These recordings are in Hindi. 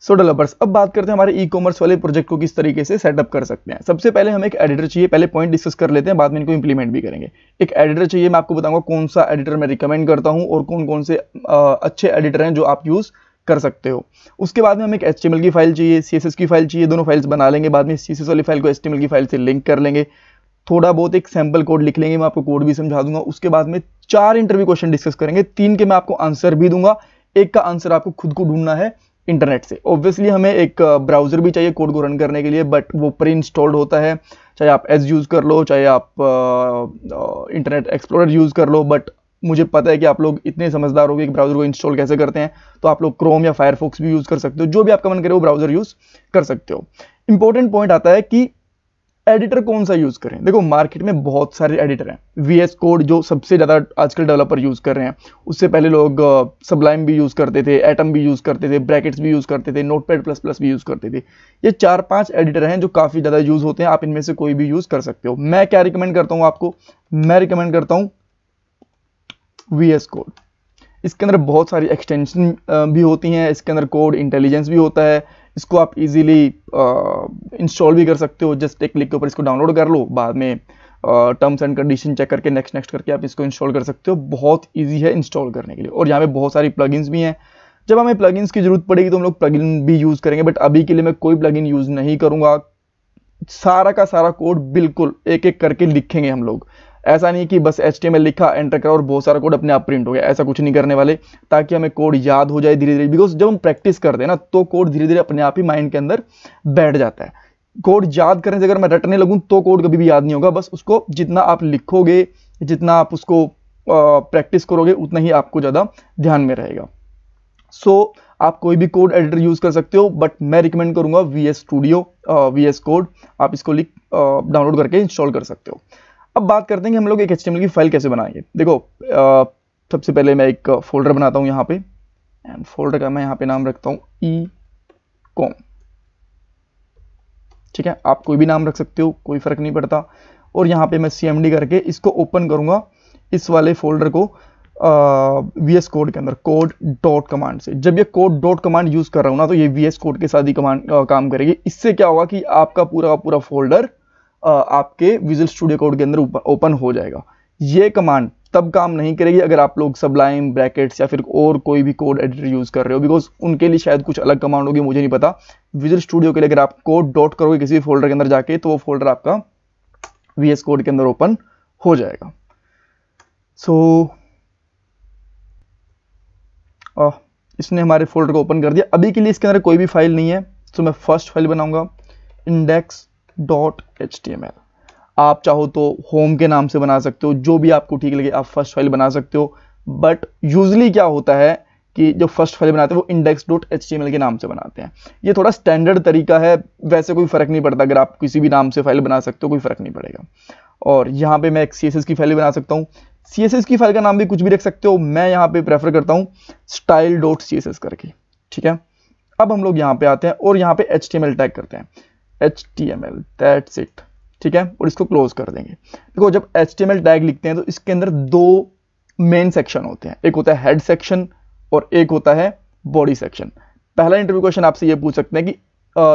सो so डेवलपर्स अब बात करते हैं हमारे ई कॉमर्स वाले प्रोजेक्ट को किस तरीके से सेटअप कर सकते हैं सबसे पहले हमें एक एडिटर चाहिए पहले पॉइंट डिस्कस कर लेते हैं बाद में इनको इंप्लीमेंट भी करेंगे एक एडिटर चाहिए मैं आपको बताऊंगा कौन सा एडिटर मैं रिकमेंड करता हूं और कौन कौन से आ, अच्छे एडिटर हैं जो आप यूज़ कर सकते हो उसके बाद में हमें एक एच की फाइल चाहिए सी की फाइल चाहिए दोनों फाइल्स बना लेंगे बाद में सी वाली फाइल को एच की फाइल से लिंक कर लेंगे थोड़ा बहुत एक सैम्पल कोड लिख लेंगे मैं आपको कोड भी समझा दूंगा उसके बाद में चार इंटरव्यू क्वेश्चन डिस्कस करेंगे तीन के मैं आपको आंसर भी दूंगा एक का आंसर आपको खुद को ढूंढना है इंटरनेट से ऑब्वियसली हमें एक ब्राउज़र भी चाहिए कोड को रन करने के लिए बट वो प्री इंस्टॉल्ड होता है चाहे आप एज यूज़ कर लो चाहे आप इंटरनेट एक्सप्लोरर यूज़ कर लो बट मुझे पता है कि आप लोग इतने समझदार गए कि ब्राउज़र को इंस्टॉल कैसे करते हैं तो आप लोग क्रोम या फायरफॉक्स भी यूज़ कर सकते हो जो भी आपका मन करे वो ब्राउज़र यूज़ कर सकते हो इंपॉर्टेंट पॉइंट आता है कि एडिटर कौन सा यूज़ करें देखो मार्केट में बहुत सारे एडिटर हैं वी एस कोड जो सबसे ज़्यादा आजकल डेवलपर यूज़ कर रहे हैं उससे पहले लोग सबलाइम भी यूज़ करते थे एटम भी यूज़ करते थे ब्रैकेट्स भी यूज़ करते थे नोट पैड प्लस प्लस भी यूज़ करते थे ये चार पांच एडिटर हैं जो काफ़ी ज़्यादा यूज़ होते हैं आप इनमें से कोई भी यूज़ कर सकते हो मैं क्या रिकमेंड करता हूँ आपको मैं रिकमेंड करता हूँ वी एस कोड इसके अंदर बहुत सारी एक्सटेंशन भी होती हैं इसके अंदर कोड इंटेलिजेंस भी होता है इसको आप इजीली इंस्टॉल भी कर सकते हो जस्ट एक क्लिक के ऊपर इसको डाउनलोड कर लो बाद में टर्म्स एंड कंडीशन चेक करके नेक्स्ट नेक्स्ट करके आप इसको इंस्टॉल कर सकते हो बहुत ईजी है इंस्टॉल करने के लिए और यहाँ पे बहुत सारी प्लगइन्स भी हैं जब हमें प्लगइन्स की ज़रूरत पड़ेगी तो हम लोग प्लगइन भी यूज़ करेंगे बट अभी के लिए मैं कोई प्लगइन यूज़ नहीं करूँगा सारा का सारा कोड बिल्कुल एक एक करके लिखेंगे हम लोग ऐसा नहीं कि बस एच लिखा एंटर करा और बहुत सारा कोड अपने आप प्रिंट हो गया ऐसा कुछ नहीं करने वाले ताकि हमें कोड याद हो जाए धीरे धीरे बिकॉज जब हम प्रैक्टिस करते हैं ना तो कोड धीरे धीरे अपने आप ही माइंड के अंदर बैठ जाता है कोड याद करने से अगर मैं रटने लगूँ तो कोड कभी भी याद नहीं होगा बस उसको जितना आप लिखोगे जितना आप उसको प्रैक्टिस करोगे उतना ही आपको ज़्यादा ध्यान में रहेगा सो so, आप कोई भी कोड एडिटर यूज़ कर सकते हो बट मैं रिकमेंड करूँगा V S studio V S code आप इसको लिख डाउनलोड करके इंस्टॉल कर सकते हो अब बात करते हैं कि हम लोग एक एच की फाइल कैसे बनाएंगे देखो सबसे पहले मैं एक फोल्डर बनाता हूँ यहाँ पे एंड फोल्डर का मैं यहाँ पे नाम रखता हूँ ई e कॉम ठीक है आप कोई भी नाम रख सकते हो कोई फ़र्क नहीं पड़ता और यहाँ पे मैं सी करके इसको ओपन करूँगा इस वाले फोल्डर को वी एस कोड के अंदर कोड डॉट कमांड से जब ये कोड डॉट कमांड यूज़ कर रहा हूँ ना तो ये वी एस कोड के साथ ही कमांड काम करेगी इससे क्या होगा कि आपका पूरा पूरा फोल्डर आपके विजुअल स्टूडियो कोड के अंदर ओपन हो जाएगा ये कमांड तब काम नहीं करेगी अगर आप लोग सबलाइम ब्रैकेट्स या फिर और कोई भी कोड एडिटर यूज़ कर रहे हो बिकॉज उनके लिए शायद कुछ अलग कमांड होगी मुझे नहीं पता विजुअल स्टूडियो के लिए अगर आप कोड डॉट करोगे किसी भी फोल्डर के अंदर जाके तो वो फोल्डर आपका वी कोड के अंदर ओपन हो जाएगा सो so, Oh, इसने हमारे फोल्डर को ओपन कर दिया अभी के लिए इसके अंदर कोई भी फाइल नहीं है तो मैं फर्स्ट फाइल बनाऊंगा index dot H T M L आप चाहो तो होम के नाम से बना सकते हो जो भी आपको ठीक लगे आप फर्स्ट फाइल बना सकते हो बट यूजली क्या होता है कि जो फर्स्ट फाइल बनाते हैं वो इंडेक्स डॉट एच के नाम से बनाते हैं ये थोड़ा स्टैंडर्ड तरीका है वैसे कोई फ़र्क नहीं पड़ता अगर आप किसी भी नाम से फाइल बना सकते हो कोई फ़र्क नहीं पड़ेगा और यहाँ पे मैं एक सी की फाइल बना सकता हूँ सी की फाइल का नाम भी कुछ भी रख सकते हो मैं यहाँ पे प्रेफर करता हूँ स्टाइल डॉट सी करके ठीक है अब हम लोग यहाँ पे आते हैं और यहाँ पे एच टैग करते हैं H T M L that's it ठीक है और इसको क्लोज कर देंगे देखो जब H T M L tag लिखते हैं तो इसके अंदर दो मेन सेक्शन होते हैं एक होता है हेड सेक्शन और एक होता है बॉडी सेक्शन पहला इंटरव्यू क्वेश्चन आपसे ये पूछ सकते हैं कि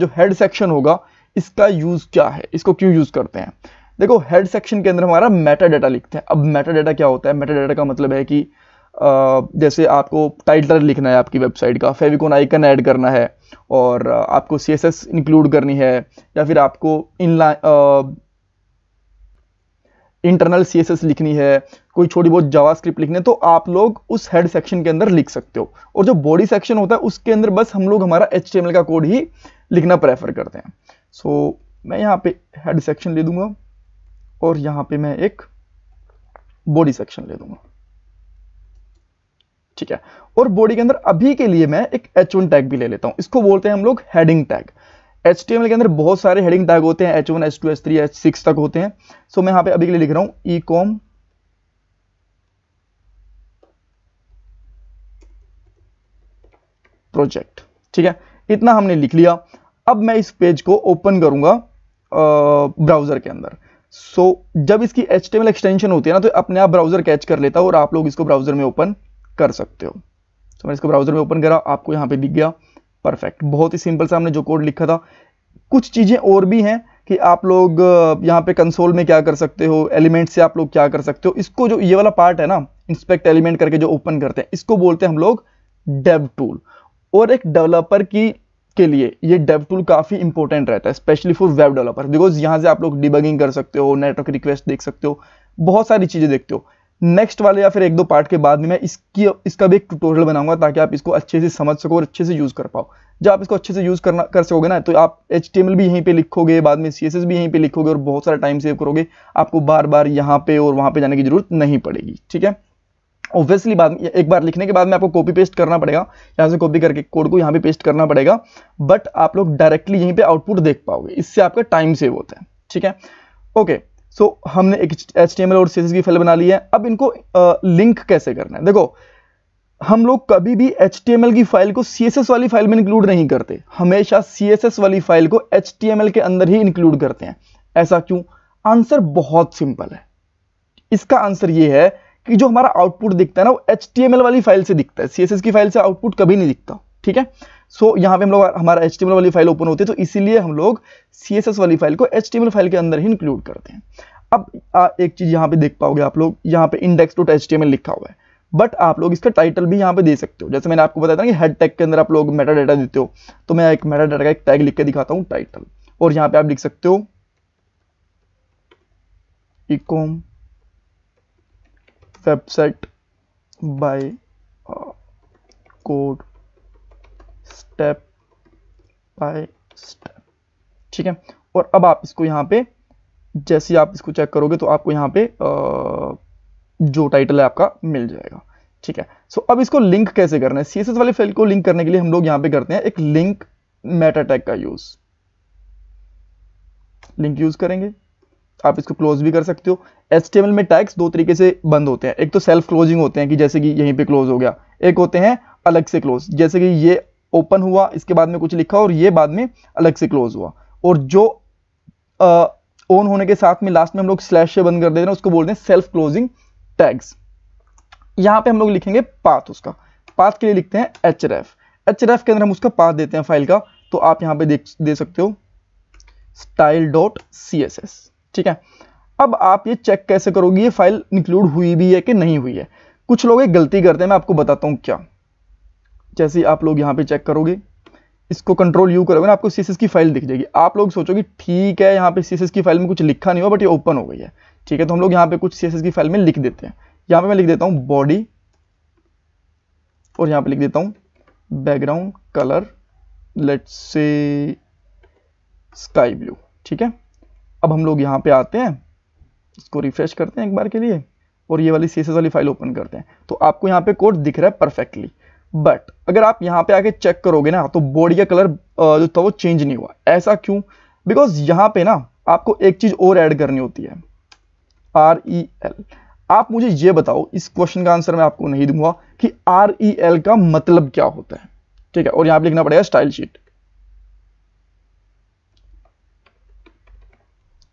जो हेड सेक्शन होगा इसका यूज़ क्या है इसको क्यों यूज़ करते हैं देखो हेड सेक्शन के अंदर हमारा मेटा डाटा लिखते हैं अब मेटा डाटा क्या होता है मेटा डाटा का मतलब है कि जैसे आपको टाइटल लिखना है आपकी वेबसाइट का फेविकोन आइकन ऐड करना है और आपको सी एस एस इंक्लूड करनी है या फिर आपको inline internal C S S लिखनी है कोई छोटी बहुत जावा स्क्रिप्ट लिखनी है तो आप लोग उस हेड सेक्शन के अंदर लिख सकते हो और जो बॉडी सेक्शन होता है उसके अंदर बस हम लोग हमारा एच का कोड ही लिखना प्रेफर करते हैं सो so, मैं यहाँ पे हेड सेक्शन ले दूंगा और यहाँ पे मैं एक बॉडी सेक्शन ले दूंगा ठीक है और बॉडी के अंदर अभी के लिए मैं एक एच वन टैग भी ले लेता हूं इसको बोलते हैं हम लोग हेडिंग टैग एच के अंदर बहुत सारे हेडिंग टैग होते हैं H one H two H three H six तक होते हैं सो मैं यहां पे अभी के लिए लिख रहा हूं ई कॉम प्रोजेक्ट ठीक है इतना हमने लिख लिया अब मैं इस पेज को ओपन करूंगा ब्राउजर के अंदर सो so, जब इसकी एच एक्सटेंशन होती है ना तो अपने आप ब्राउजर कैच कर लेता है और आप लोग इसको ब्राउजर में ओपन कर सकते हो तो मैंने इसको ब्राउज़र में ओपन करा आपको यहाँ पे दिख गया परफेक्ट बहुत ही सिंपल सा हमने जो कोड लिखा था कुछ चीज़ें और भी हैं कि आप लोग यहाँ पे कंसोल में क्या कर सकते हो एलिमेंट से आप लोग क्या कर सकते हो इसको जो ये वाला पार्ट है ना इंस्पेक्ट एलिमेंट करके जो ओपन करते हैं इसको बोलते हैं हम लोग डेव टूल और एक डेवलपर की के लिए ये डेव टूल काफ़ी इंपॉर्टेंट रहता है specially for web developer because यहाँ से आप लोग डिबगिंग कर सकते हो नेटवर्क रिक्वेस्ट देख सकते हो बहुत सारी चीज़ें देखते हो नेक्स्ट वाले या फिर एक दो पार्ट के बाद में मैं इसकी इसका भी एक ट्यूटोरियल बनाऊंगा ताकि आप इसको अच्छे से समझ सको और अच्छे से यूज़ कर पाओ जब आप इसको अच्छे से यूज़ करना कर सकोगे ना तो आप एच भी यहीं पे लिखोगे बाद में सी भी यहीं पे लिखोगे और बहुत सारा टाइम सेव करोगे आपको बार बार यहाँ पे और वहाँ पे जाने की जरूरत नहीं पड़ेगी ठीक है ऑब्वियसली बाद एक बार लिखने के बाद में आपको कॉपी पेस्ट करना पड़ेगा यहाँ से कॉपी करके कोड को यहाँ पे पेस्ट करना पड़ेगा बट आप लोग डायरेक्टली यहीं पर आउटपुट देख पाओगे इससे आपका टाइम सेव होता है ठीक है ओके सो so, हमने एक एच और सी की फाइल बना ली है अब इनको लिंक कैसे करना है देखो हम लोग कभी भी एच की फाइल को सी वाली फाइल में इंक्लूड नहीं करते हमेशा सी वाली फाइल को एच के अंदर ही इंक्लूड करते हैं ऐसा क्यों आंसर बहुत सिंपल है इसका आंसर ये है कि जो हमारा आउटपुट दिखता है ना वो एच वाली फाइल से दिखता है सी की फाइल से आउटपुट कभी नहीं दिखता ठीक है सो so, यहाँ पे हम लोग हमारा एच वाली फाइल ओपन होती है तो इसीलिए हम लोग सी वाली फाइल को एच फाइल के अंदर ही इंक्लूड करते हैं अब आ, एक चीज़ यहाँ पे देख पाओगे आप लोग यहाँ पे इंडेक्स डॉट एच लिखा हुआ है बट आप लोग इसका टाइटल भी यहाँ पे दे सकते हो जैसे मैंने आपको बताया था ना कि हेड टैग के अंदर आप लोग मेटा डाटा देते हो तो मैं एक मेटा डाटा का एक टैग लिख के दिखाता हूँ टाइटल और यहाँ पे आप लिख सकते हो ecom website by code step by step ठीक है और अब आप इसको यहाँ पे जैसे आप इसको चेक करोगे तो आपको यहाँ पे आ, जो टाइटल है आपका मिल जाएगा ठीक है सो अब इसको लिंक कैसे करना है सीएसएस वाले फाइल को लिंक करने के लिए हम लोग यहाँ पे करते हैं एक लिंक मेटा टैग का यूज लिंक यूज करेंगे आप इसको क्लोज भी कर सकते हो एचटीएमएल में टैग्स दो तरीके से बंद होते हैं एक तो सेल्फ क्लोजिंग होते हैं कि जैसे कि यहीं पे क्लोज हो गया एक होते हैं अलग से क्लोज जैसे कि ये ओपन हुआ इसके बाद में कुछ लिखा और ये बाद में अलग से क्लोज हुआ और जो ऑन होने के साथ में लास्ट में हम लोग स्लैश से बंद कर देते हैं उसको बोलते हैं सेल्फ क्लोजिंग टैग्स यहां पे हम लोग लिखेंगे पाथ उसका पाथ के लिए लिखते हैं एच रेफ एच रेफ के अंदर हम उसका पाथ देते हैं फाइल का तो आप यहाँ पे दे, सकते हो style dot C S S ठीक है अब आप ये चेक कैसे करोगे ये फाइल इंक्लूड हुई भी है कि नहीं हुई है कुछ लोग ये गलती करते हैं मैं आपको बताता हूँ क्या जैसे आप लोग यहाँ पे चेक करोगे इसको कंट्रोल यू करोगे ना आपको सी की फाइल दिख जाएगी आप लोग सोचोगे ठीक है यहाँ पे सी की फाइल में कुछ लिखा नहीं हुआ बट ये ओपन हो गई है ठीक है तो हम लोग यहाँ पे कुछ सी की फाइल में लिख देते हैं यहाँ पे मैं लिख देता हूँ बॉडी और यहाँ पे लिख देता हूँ background colour let say sky blue ठीक है अब हम लोग यहाँ पे आते हैं इसको रिफ्रेश करते हैं एक बार के लिए और ये वाली सी वाली फाइल ओपन करते हैं तो आपको यहाँ पे कोड दिख रहा है परफेक्टली बट अगर आप यहाँ पे आके चेक करोगे ना तो बॉडी का कलर जो था वो चेंज नहीं हुआ ऐसा क्यों बिकॉज यहाँ पे ना आपको एक चीज़ और ऐड करनी होती है आर ई एल आप मुझे ये बताओ इस क्वेश्चन का आंसर मैं आपको नहीं दूंगा कि आर ई एल का मतलब क्या होता है ठीक है और यहां पर लिखना पड़ेगा स्टाइल शीट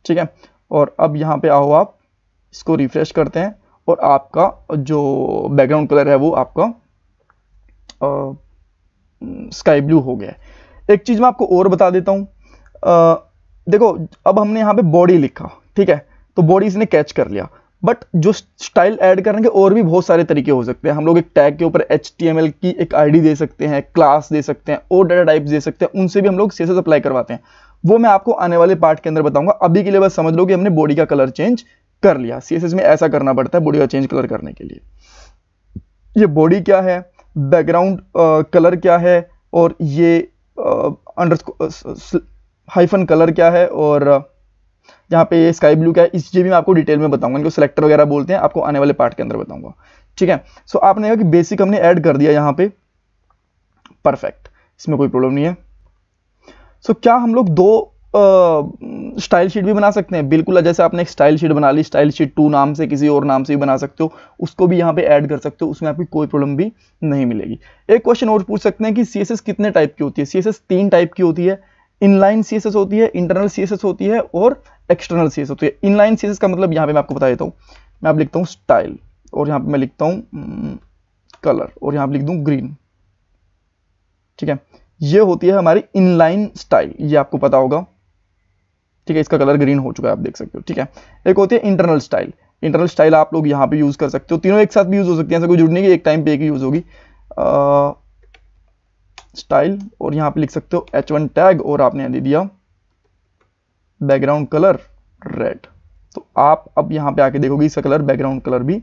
ठीक है और अब यहां पे आओ आप इसको रिफ्रेश करते हैं और आपका जो बैकग्राउंड कलर है वो आपका स्काई ब्लू हो गया एक चीज़ मैं आपको और बता देता आ, देखो अब हमने यहां पे बॉडी लिखा ठीक है तो बॉडी इसने कैच कर लिया बट जो स्टाइल ऐड करने के और भी बहुत सारे तरीके हो सकते हैं हम लोग एक टैग के ऊपर एच की एक आई दे सकते हैं क्लास दे सकते हैं और डाटा टाइप दे सकते हैं उनसे भी हम लोग सीसेस अप्लाई करवाते हैं वो मैं आपको आने वाले पार्ट के अंदर बताऊंगा अभी के लिए बस समझ लो कि हमने बॉडी का कलर चेंज कर लिया सीएसएस में ऐसा करना पड़ता है बॉडी का चेंज कलर करने के लिए ये बॉडी क्या है बैकग्राउंड कलर uh, क्या है और ये अंडर हाइफन कलर क्या है और uh, यहाँ पे ये स्काई ब्लू क्या है इस चीज भी मैं आपको डिटेल में बताऊंगा इनको सिलेक्टर वगैरह बोलते हैं आपको आने वाले पार्ट के अंदर बताऊंगा ठीक है सो so, आपने कहा कि बेसिक हमने ऐड कर दिया यहाँ पे परफेक्ट इसमें कोई प्रॉब्लम नहीं है सो so, क्या हम लोग दो uh, स्टाइल शीट भी बना सकते हैं बिल्कुल जैसे आपने एक स्टाइल शीट बना ली स्टाइल शीट टू नाम से किसी और नाम से भी बना सकते हो उसको भी यहाँ पे ऐड कर सकते हो उसमें आपकी कोई प्रॉब्लम भी नहीं मिलेगी एक क्वेश्चन और पूछ सकते हैं कि सी कितने टाइप की होती है सी तीन टाइप की होती है इनलाइन सी होती है इंटरनल सी होती है और एक्सटर्नल सी होती है इनलाइन सी का मतलब यहाँ पे मैं आपको बता देता हूँ मैं आप लिखता हूँ स्टाइल और यहाँ पे मैं लिखता हूँ कलर हम्म, और यहाँ पर लिख दूँ ग्रीन ठीक है ये होती है हमारी इनलाइन स्टाइल ये आपको पता होगा ठीक है इसका कलर ग्रीन हो चुका है आप देख सकते हो ठीक है एक होती है इंटरनल स्टाइल इंटरनल स्टाइल आप लोग यहाँ पे यूज़ कर सकते हो तीनों एक साथ भी यूज़ हो सकती है ऐसा कोई जुड़ने की एक टाइम पे एक ही यूज़ होगी स्टाइल और यहाँ पे लिख सकते हो एच वन टैग और आपने दे दिया बैकग्राउंड कलर रेड तो आप अब यहाँ पे आके देखोगे इसका कलर बैकग्राउंड कलर भी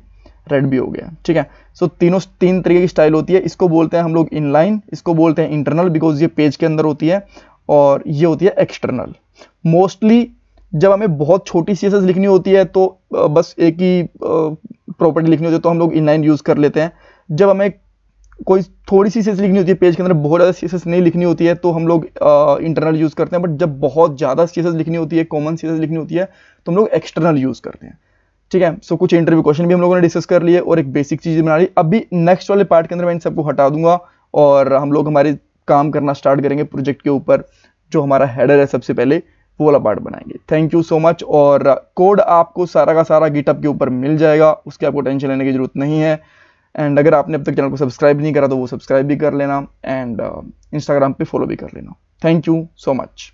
रेड भी हो गया ठीक है सो so, तीनों तीन तरीके की स्टाइल होती है इसको बोलते हैं हम लोग इनलाइन इसको बोलते हैं इंटरनल बिकॉज ये पेज के अंदर होती है और ये होती है एक्सटर्नल मोस्टली जब हमें बहुत छोटी सी लिखनी होती है तो बस एक ही प्रॉपर्टी लिखनी होती है तो हम लोग इनलाइन यूज़ कर लेते हैं जब हमें कोई थोड़ी सी सीस लिखनी होती है पेज के अंदर बहुत ज़्यादा सीसेस नहीं लिखनी होती है तो हम लोग इंटरनल यूज़ करते हैं बट जब बहुत ज़्यादा सीसेस लिखनी होती है कॉमन सीसेस लिखनी होती है तो हम लोग एक्सटर्नल यूज़ करते हैं ठीक है सो so, कुछ इंटरव्यू क्वेश्चन भी हम लोगों ने डिस्कस कर लिए और एक बेसिक चीज़ बना ली अभी नेक्स्ट वाले पार्ट के अंदर मैं इन सबको हटा दूंगा और हम लोग हमारे काम करना स्टार्ट करेंगे प्रोजेक्ट के ऊपर जो हमारा हेडर है सबसे पहले वो वाला पार्ट बनाएंगे थैंक यू सो मच और कोड आपको सारा का सारा गिटअप के ऊपर मिल जाएगा उसकी आपको टेंशन लेने की जरूरत नहीं है एंड अगर आपने अब तक चैनल को सब्सक्राइब नहीं करा तो वो सब्सक्राइब भी कर लेना एंड इंस्टाग्राम पर पे फॉलो भी कर लेना थैंक यू सो मच